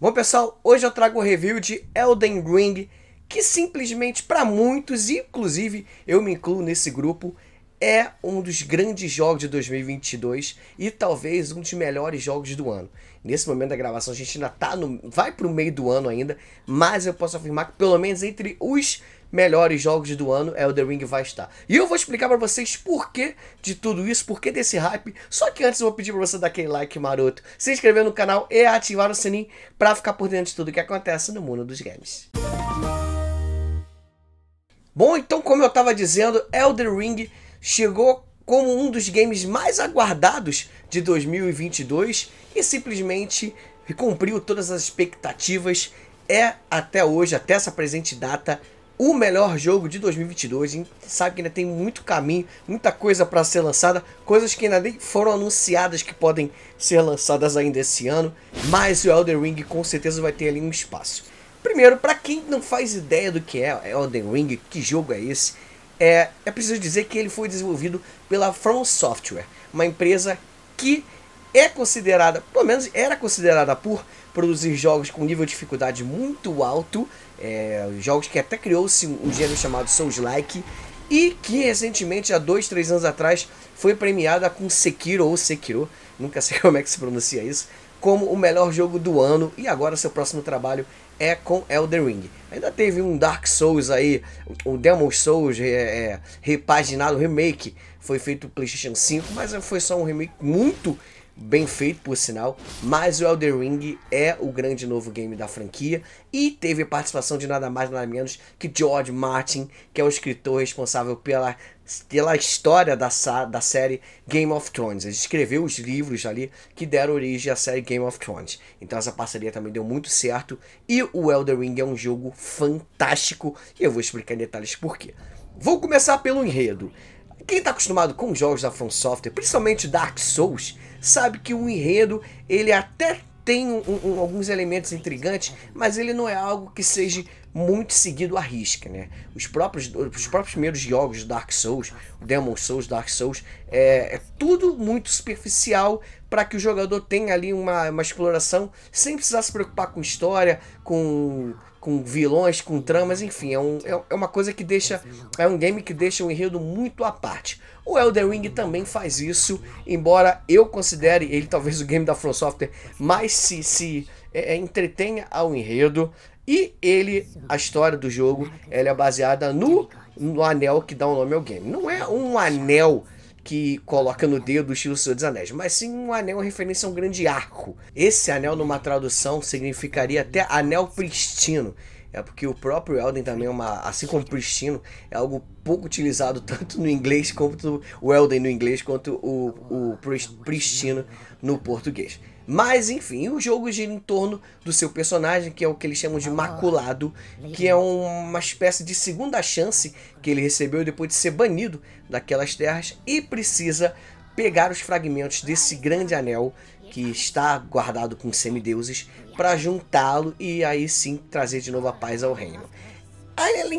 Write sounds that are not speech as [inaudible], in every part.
Bom pessoal, hoje eu trago o um review de Elden Ring, que simplesmente para muitos, inclusive eu me incluo nesse grupo, é um dos grandes jogos de 2022 e talvez um dos melhores jogos do ano. Nesse momento da gravação, a gente ainda tá no, vai para o meio do ano ainda, mas eu posso afirmar que pelo menos entre os melhores jogos do ano é o The Ring vai estar. E eu vou explicar para vocês por que de tudo isso, por que desse hype. Só que antes eu vou pedir para você dar aquele like maroto, se inscrever no canal e ativar o sininho para ficar por dentro de tudo que acontece no mundo dos games. Bom, então como eu estava dizendo, é Elden Ring chegou como um dos games mais aguardados de 2022 e simplesmente cumpriu todas as expectativas. É até hoje, até essa presente data, o melhor jogo de 2022. A gente sabe que ainda tem muito caminho, muita coisa para ser lançada, coisas que ainda nem foram anunciadas que podem ser lançadas ainda esse ano, mas o Elden Ring com certeza vai ter ali um espaço. Primeiro, para quem não faz ideia do que é Elden Ring, que jogo é esse, é, é preciso dizer que ele foi desenvolvido pela From Software, uma empresa que é considerada, pelo menos era considerada por produzir jogos com nível de dificuldade muito alto, é, jogos que até criou-se um gênero chamado Souls-like, e que recentemente, há dois, três anos atrás, foi premiada com Sekiro ou Sekiro, nunca sei [laughs] como é que se pronuncia isso, como o melhor jogo do ano, e agora seu próximo trabalho é com Elden Ring. Ainda teve um Dark Souls aí, o Demon Souls é, é, repaginado, remake, foi feito pro PlayStation 5, mas foi só um remake muito bem feito por sinal, mas o Elden Ring é o grande novo game da franquia e teve participação de nada mais nada menos que George Martin, que é o escritor responsável pela, pela história da, da série Game of Thrones. Ele escreveu os livros ali que deram origem à série Game of Thrones. Então essa parceria também deu muito certo e o Elden Ring é um jogo fantástico e eu vou explicar em detalhes por quê. Vou começar pelo enredo. Quem está acostumado com jogos da From Software, principalmente Dark Souls, sabe que o enredo ele até tem um, um, alguns elementos intrigantes, mas ele não é algo que seja muito seguido à risca, né? Os próprios, os próprios primeiros jogos Dark Souls, Demon Souls, Dark Souls, é, é tudo muito superficial para que o jogador tenha ali uma, uma exploração sem precisar se preocupar com história, com com vilões, com tramas, enfim, é, um, é, é, uma coisa que deixa. É um game que deixa o enredo muito à parte. O Elden Ring também faz isso, embora eu considere ele talvez o game da From Software mais se, se é, é entretenha ao enredo. E ele, a história do jogo, ela é baseada no, no anel que dá o nome ao game. Não é um anel que coloca no dedo o estilo Senhor dos Anéis, mas sim um anel referência a um grande arco. Esse anel, numa tradução, significaria até anel pristino. É porque o próprio Elden também é uma, assim como pristino, é algo pouco utilizado tanto no inglês quanto o Elden no inglês quanto o, o pristino no português. Mas enfim, o jogo gira em torno do seu personagem, que é o que eles chamam de ah, Maculado, que é uma espécie de segunda chance que ele recebeu depois de ser banido daquelas terras e precisa pegar os fragmentos desse grande anel que está guardado com semideuses para juntá-lo e aí sim trazer de novo a paz ao reino.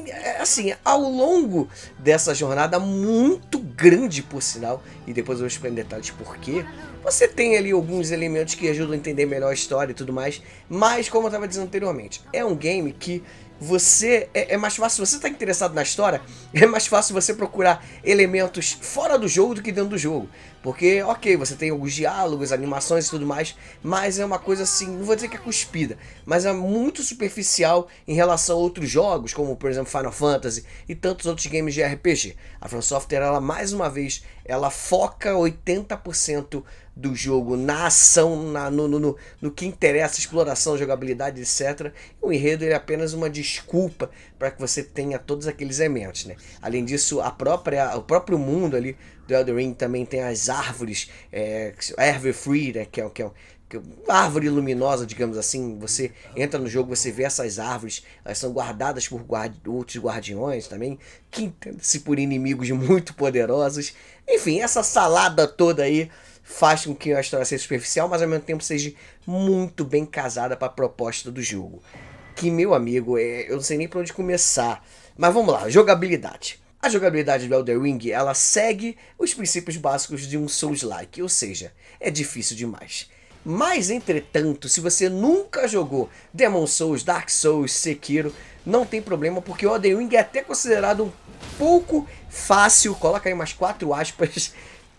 É, assim, ao longo dessa jornada muito grande, por sinal, e depois eu vou explicar em detalhes por quê, você tem ali alguns elementos que ajudam a entender melhor a história e tudo mais, mas como eu estava dizendo anteriormente, é um game que você é, é, mais fácil, se você está interessado na história, [laughs] é mais fácil você procurar elementos fora do jogo do que dentro do jogo. Porque, ok, você tem alguns diálogos, animações e tudo mais, mas é uma coisa assim, não vou dizer que é cuspida, mas é muito superficial em relação a outros jogos, como por exemplo Final Fantasy e tantos outros games de RPG. A From Software, ela mais uma vez, ela foca 80% do jogo, na ação, na, no, no, no, no, que interessa, exploração, jogabilidade, etc. O enredo é apenas uma desculpa para que você tenha todos aqueles elementos. Né? Além disso, a própria, o próprio mundo ali do Elden Ring também tem as árvores, é, árvore free, né? que, é, que, é, é árvore luminosa, digamos assim. Você entra no jogo, você vê essas árvores, elas são guardadas por guardi outros guardiões também, que entendem-se por inimigos [laughs] muito poderosos. Enfim, essa salada toda aí faz com que a história seja superficial, mas ao mesmo tempo seja muito bem casada para a proposta do jogo. Que, meu amigo, é, eu não sei nem por onde começar. Mas vamos lá, jogabilidade. A jogabilidade do Elder Ring, ela segue os princípios básicos de um Souls-like, ou seja, é difícil demais. Mas, entretanto, se você nunca jogou Demon Souls, Dark Souls, Sekiro, não tem problema, porque o Elden Ring é até considerado um pouco fácil, coloca aí umas quatro aspas,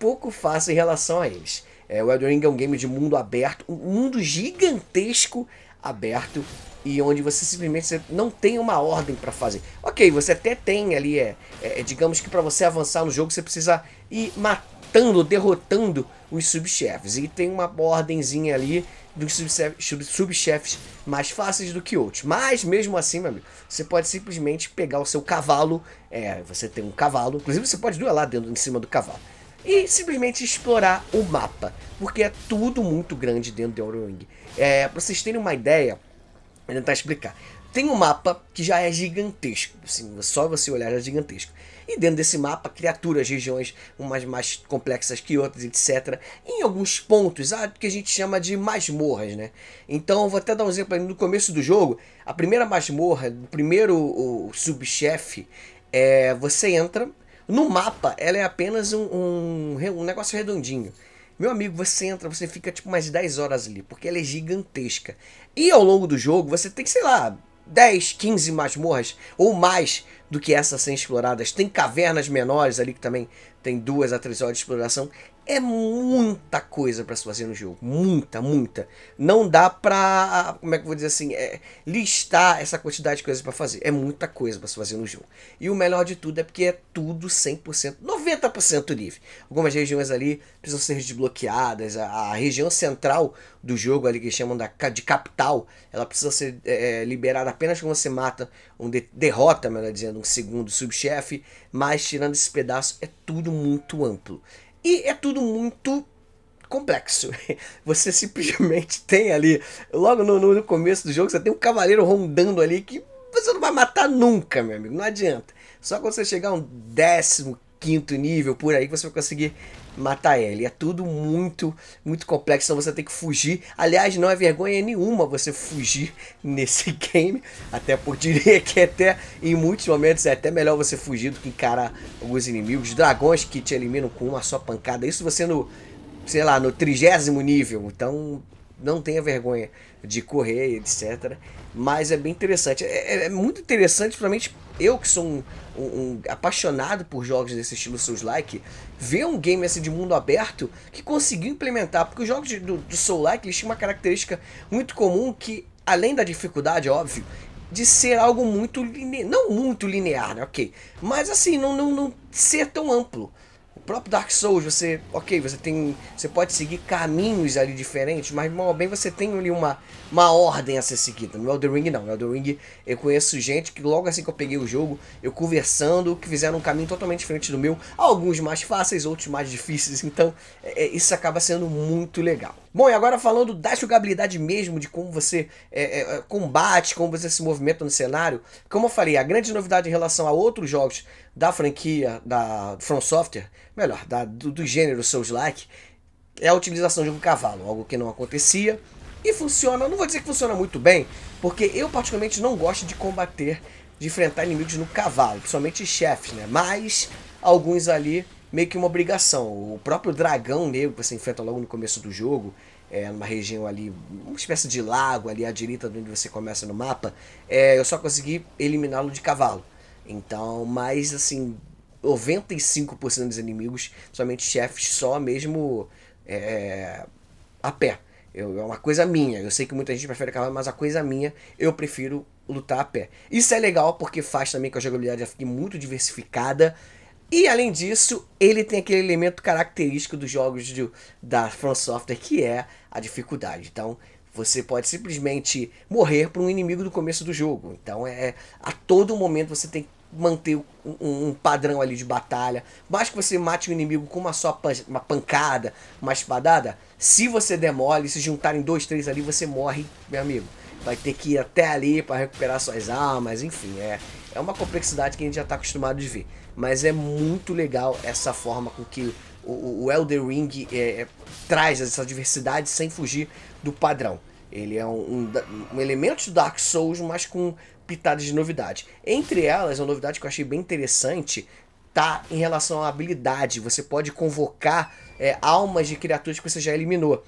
pouco fácil em relação a eles. É, o Elden Ring é um game de mundo aberto, um mundo gigantesco aberto e onde você simplesmente não tem uma ordem para fazer. Ok, você até tem ali, é, é, é digamos que para você avançar no jogo você precisa ir matando, derrotando os subchefes e tem uma ordenzinha ali dos subchefes mais fáceis do que outros. Mas mesmo assim, meu amigo, você pode simplesmente pegar o seu cavalo, é, você tem um cavalo, inclusive você pode duelar dentro em cima do cavalo e simplesmente explorar o mapa, porque é tudo muito grande dentro de Eurowing. É, para vocês terem uma ideia, vou tentar explicar. Tem um mapa que já é gigantesco, assim, só você olhar já é gigantesco. E dentro desse mapa, criaturas, regiões, umas mais complexas que outras, etc. Em alguns pontos, ah, que a gente chama de masmorras, né? Então, vou até dar um exemplo no começo do jogo, a primeira masmorra, o primeiro subchefe, é, você entra no mapa, ela é apenas um, um, um negócio redondinho. Meu amigo, você entra, você fica tipo mais 10 horas ali, porque ela é gigantesca. E ao longo do jogo, você tem, sei lá, 10, 15 masmorras ou mais do que essas sem exploradas. Tem cavernas menores ali que também tem duas a três horas de exploração é muita coisa para se fazer no jogo, muita, muita. Não dá pra, como é que eu vou dizer assim, é, listar essa quantidade de coisas para fazer. É muita coisa para se fazer no jogo. E o melhor de tudo é porque é tudo 100%, 90% livre. Algumas regiões ali precisam ser desbloqueadas, a, a, região central do jogo ali que chamam da, de capital, ela precisa ser é, é, liberada apenas quando você mata, um de, derrota, melhor dizendo, um segundo subchefe, mas tirando esse pedaço é tudo muito amplo. E é tudo muito complexo. [laughs] Você simplesmente [laughs] tem ali, logo no, no, começo do jogo, você tem um cavaleiro rondando ali que você não vai matar nunca, meu amigo. Não adianta. Só quando você chegar a um décimo quinto nível por aí que você vai conseguir matar ela. E é tudo muito, muito complexo, então você tem que fugir. Aliás, não é vergonha nenhuma você fugir [laughs] nesse game. Até por diria que até em muitos momentos é até melhor você fugir do que encarar alguns inimigos. Dragões que te eliminam com uma só pancada. Isso você no, sei lá, no trigésimo nível. Então não tenha vergonha de correr, etc. Mas é bem interessante. É, é, é muito interessante, principalmente eu que sou um, um, um apaixonado por jogos desse estilo Souls-like, ver um game assim de mundo aberto que conseguiu implementar. Porque os jogos de, do, do Soul-like eles tinham uma característica muito comum que, além da dificuldade, óbvio, de ser algo muito linear, não muito linear, né? ok? Mas assim, não, não, não ser tão amplo próprio Dark Souls, você, ok, você tem, você pode seguir caminhos ali diferentes, mas mal bem você tem ali uma, uma ordem a ser seguida. No Elden Ring não, no Elden Ring eu conheço gente que logo assim que eu peguei o jogo, eu conversando, que fizeram um caminho totalmente diferente do meu, alguns mais fáceis, outros mais difíceis, então é, é isso acaba sendo muito legal. Bom, e agora falando da jogabilidade mesmo, de como você é, é, é, combate, como você se movimenta no cenário. Como eu falei, a grande novidade em relação a outros jogos da franquia, da From Software, melhor, da, do, do gênero Souls-like, é a utilização de um cavalo, algo que não acontecia. E funciona, não vou dizer que funciona muito bem, porque eu particularmente não gosto de combater, de enfrentar inimigos no cavalo, principalmente chefes, né? Mas alguns ali meio que uma obrigação. O próprio dragão negro que você enfrenta logo no começo do jogo, é, numa região ali, uma espécie de lago ali à direita de onde você começa no mapa, é, eu só consegui eliminá-lo de cavalo. Então, mas assim, 95% dos inimigos, somente chefes, só mesmo é, a pé. Eu, é uma coisa minha. Eu sei que muita gente prefere cavalo, mas a coisa minha, eu prefiro lutar a pé. Isso é legal porque faz também que a jogabilidade fique muito diversificada e além disso, ele tem aquele elemento característico dos jogos de, da From Software, que é a dificuldade. Então, você pode simplesmente morrer para um inimigo no começo do jogo. Então, é, é a todo momento você tem que manter um, um padrão ali de batalha. Mais que você mate um inimigo com uma só pan uma pancada, uma espadada, se você demole, se juntarem dois, três ali, você morre, meu amigo. Vai ter que ir até ali para recuperar suas armas, enfim, é, é uma complexidade que a gente já está acostumado de ver mas é muito legal essa forma com que o, o Elder Ring é, é, traz essa diversidade sem fugir do padrão. Ele é um, um, um elemento do Dark Souls, mas com pitadas de novidade. Entre elas, uma novidade que eu achei bem interessante tá em relação à habilidade. Você pode convocar é, almas de criaturas que você já eliminou.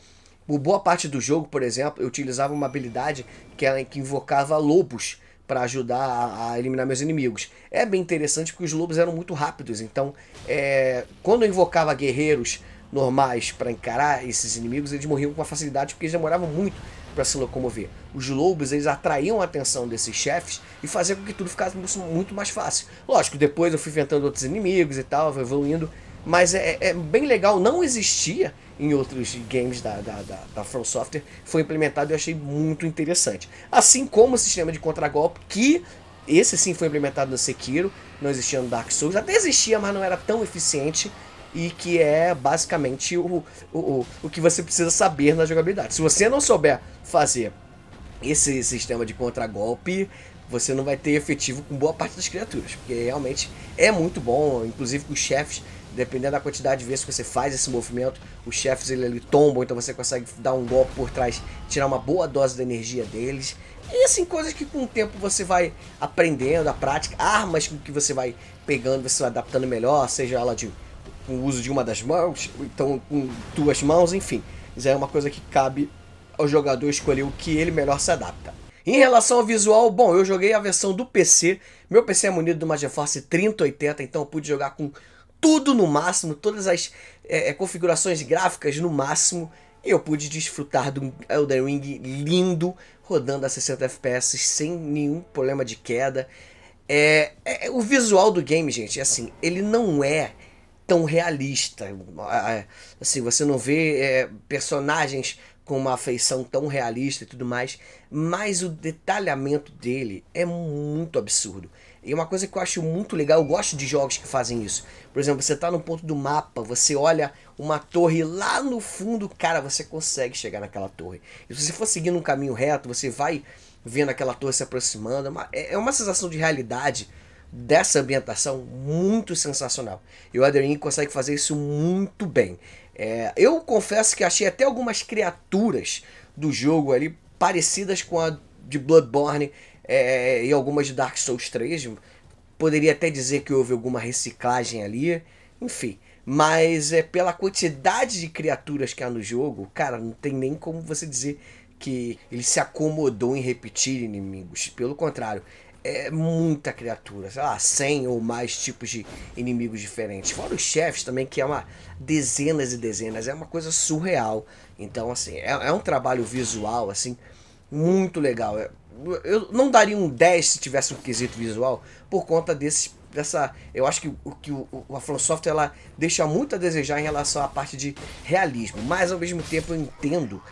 Por boa parte do jogo, por exemplo, eu utilizava uma habilidade que, ela, que invocava lobos para ajudar a, a, eliminar meus inimigos. É bem interessante porque os lobos eram muito rápidos, então é, quando eu invocava guerreiros normais para encarar esses inimigos, eles morriam com facilidade porque eles demoravam muito para se locomover. Os lobos eles atraíam a atenção desses chefes e faziam com que tudo ficasse muito mais fácil. Lógico, depois eu fui inventando outros inimigos e tal, evoluindo mas é, é bem legal, não existia em outros games da, da, da, da From Software, foi implementado e eu achei muito interessante. Assim como o sistema de contragolpe, que esse sim foi implementado no Sekiro, não existia no Dark Souls, até existia, mas não era tão eficiente e que é basicamente o, o, o, o que você precisa saber na jogabilidade. Se você não souber fazer esse sistema de contragolpe, você não vai ter efetivo com boa parte das criaturas, porque realmente é muito bom, inclusive com os chefes dependendo da quantidade de vezes que você faz esse movimento, os chefes ele, ele tombam, então você consegue dar um golpe por trás, tirar uma boa dose da energia deles. E assim, coisas que com o tempo você vai aprendendo, a prática, armas que você vai pegando, você vai adaptando melhor, seja ela de, com o uso de uma das mãos, ou então com duas mãos, enfim. Isso é uma coisa que cabe ao jogador escolher o que ele melhor se adapta. Em relação ao visual, bom, eu joguei a versão do PC. Meu PC é munido de uma GeForce 3080, então eu pude jogar com tudo no máximo, todas as é, é configurações gráficas no máximo. E eu pude desfrutar de um Elden Ring lindo, rodando a 60 FPS sem nenhum problema de queda. É, é, o visual do game, gente, é assim, ele não é tão realista. É, é, assim, você não vê é, personagens com uma feição tão realista e tudo mais, mas o detalhamento dele é muito absurdo. E uma coisa que eu acho muito legal, eu gosto de jogos que fazem isso. Por exemplo, você está no ponto do mapa, você olha uma torre lá no fundo, cara, você consegue chegar naquela torre. E se você for seguindo um caminho reto, você vai vendo aquela torre se aproximando. É uma é, é sensação de realidade dessa ambientação muito sensacional. E o Adrien consegue fazer isso muito bem. É, eu confesso que achei até algumas criaturas do jogo ali parecidas com a de Bloodborne é, é, e algumas de Dark Souls 3. Poderia até dizer que houve alguma reciclagem ali. Enfim. Mas é pela quantidade de criaturas que há no jogo, cara, não tem nem como você dizer que ele se acomodou em repetir inimigos. Pelo contrário, é muita criatura, sei lá, 100 ou mais tipos de inimigos diferentes. Fora os chefes também, que é uma dezenas e dezenas, é uma coisa surreal. Então, assim, é, é um trabalho visual, assim, muito legal. É, eu não daria um 10 se tivesse um quesito visual por conta desse dessa eu acho que o que o, a From Software ela deixa muito a desejar em relação à parte de realismo mas ao mesmo tempo eu entendo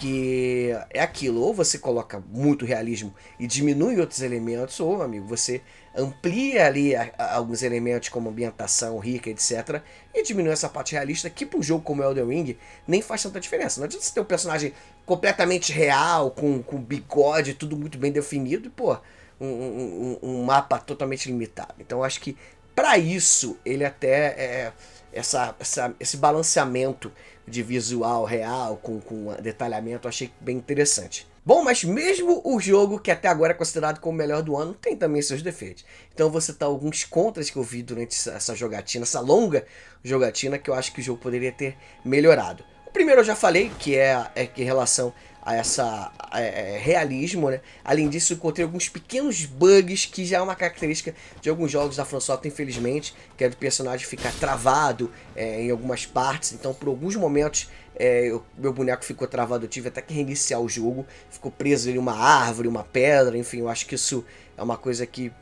que é aquilo, ou você coloca muito realismo e diminui outros elementos, ou, amigo, você amplia ali a, a, alguns elementos como ambientação rica, etc. E diminui essa parte realista, que para um jogo como Elden Ring nem faz tanta diferença. Não adianta você ter um personagem completamente real, com, com bigode, tudo muito bem definido, e, pô, um, um, um mapa totalmente limitado. Então acho que para isso ele até é, é, essa, essa, esse balanceamento de visual real, com, com detalhamento, achei bem interessante. Bom, mas mesmo o jogo que até agora é considerado como o melhor do ano, tem também seus defeitos. Então eu vou citar alguns contras que eu vi durante essa jogatina, essa longa jogatina, que eu acho que o jogo poderia ter melhorado. O primeiro eu já falei, que é, é que em relação a essa é, é, realismo, né? Além disso, encontrei alguns pequenos bugs que já é uma característica de alguns jogos da FromSoft, infelizmente, que é do personagem ficar travado é, em algumas partes. Então, por alguns momentos, é, eu, meu boneco ficou travado, eu tive até que reiniciar o jogo, ficou preso em uma árvore, uma pedra, enfim, eu acho que isso é uma coisa que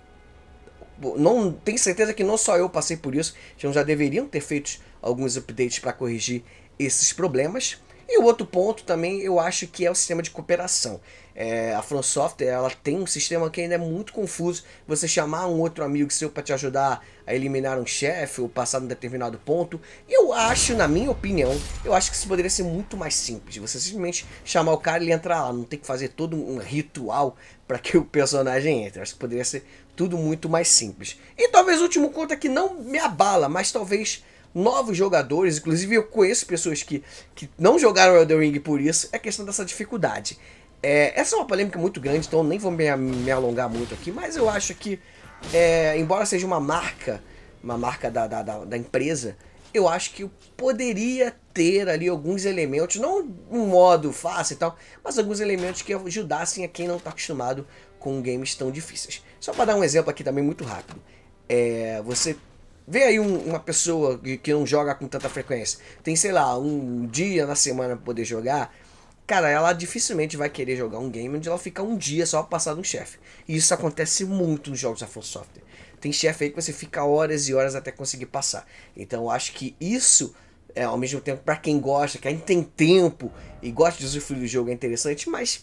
não tenho certeza que não só eu passei por isso, então já deveriam ter feito alguns updates para corrigir esses problemas. E o outro ponto também eu acho que é o sistema de cooperação. É, a From Software ela tem um sistema que ainda é muito confuso. Você chamar um outro amigo seu para te ajudar a eliminar um chefe ou passar num determinado ponto. Eu acho, na minha opinião, eu acho que isso poderia ser muito mais simples. Você simplesmente chamar o cara e ele entrar lá. Não tem que fazer todo um ritual para que o personagem entre. Eu acho que poderia ser tudo muito mais simples. E talvez o último ponto que não me abala, mas talvez novos jogadores, inclusive eu conheço pessoas que, que não jogaram Elden Ring por isso, é questão dessa dificuldade. É, essa é uma polêmica muito grande, então nem vou me, me alongar muito aqui, mas eu acho que, é, embora seja uma marca, uma marca da, da, da, da empresa, eu acho que eu poderia ter ali alguns elementos, não um modo fácil e tal, mas alguns elementos que ajudassem a quem não está acostumado com games tão difíceis. Só para dar um exemplo aqui também muito rápido. É, você Vê aí um, uma pessoa que, que não joga com tanta frequência. Tem, sei lá, um dia na semana pra poder jogar. Cara, ela dificilmente vai querer jogar um game onde ela fica um dia só pra passar de um chefe. E isso acontece muito nos jogos da From Software. Tem chefe aí que você fica horas e horas até conseguir passar. Então eu acho que isso, é, ao mesmo tempo, para quem gosta, que ainda tem tempo e gosta de usufruir do jogo, é interessante, mas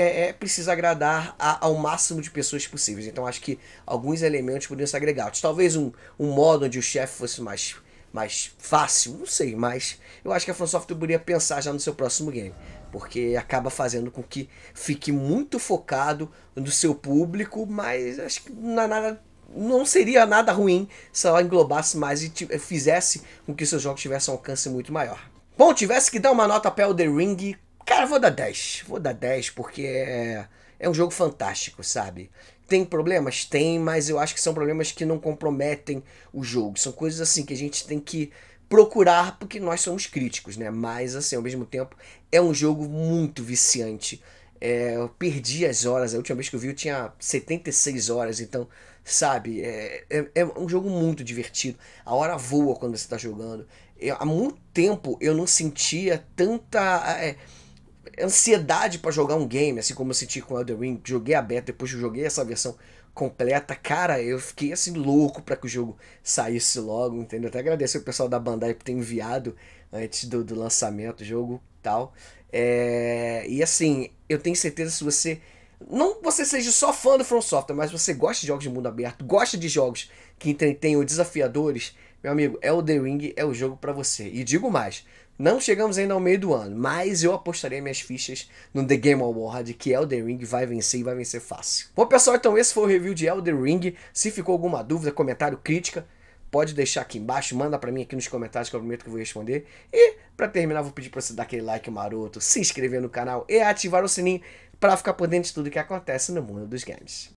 é, é precisa agradar a, ao máximo de pessoas possíveis. Então acho que alguns elementos poderiam ser agregados. Talvez um, um modo onde o chefe fosse mais, mais fácil, não sei, mas eu acho que a FromSoft poderia pensar já no seu próximo game. Porque acaba fazendo com que fique muito focado no seu público, mas acho que não é não seria nada ruim se ela englobasse mais e fizesse com que seus jogos tivessem um alcance muito maior. Bom, tivesse que dar uma nota para o The Ring, Cara, vou dar 10. Vou dar 10 porque é, é um jogo fantástico, sabe? Tem problemas? Tem, mas eu acho que são problemas que não comprometem o jogo. São coisas assim que a gente tem que procurar porque nós somos críticos, né? Mas assim, ao mesmo tempo, é um jogo muito viciante. É, eu perdi as horas, a última vez que eu vi eu tinha 76 horas, então, sabe, é, é, é um jogo muito divertido. A hora voa quando você está jogando. Eu, há muito tempo eu não sentia tanta. É, ansiedade para jogar um game, assim como eu senti com Elden Ring, joguei a beta, depois joguei essa versão completa, cara, eu fiquei assim louco para que o jogo saísse logo, entendeu? Até agradecer o pessoal da Bandai por ter enviado antes do, do lançamento o jogo tal. É, e assim, eu tenho certeza se você não você seja só fã do From Software, mas você gosta de jogos de mundo aberto, gosta de jogos que entretenham desafiadores, meu amigo, Elden Ring é o jogo para você. E digo mais, não chegamos ainda ao meio do ano, mas eu apostarei minhas fichas no The Game Award que Elden Ring vai vencer e vai vencer fácil. Bom pessoal, então esse foi o review de Elden Ring. Se ficou alguma dúvida, comentário, crítica, pode deixar aqui embaixo, manda para mim aqui nos comentários que é o primeiro que eu vou responder. E para terminar, vou pedir para você dar aquele like maroto, se inscrever no canal e ativar o sininho para ficar por dentro de tudo que acontece no mundo dos games.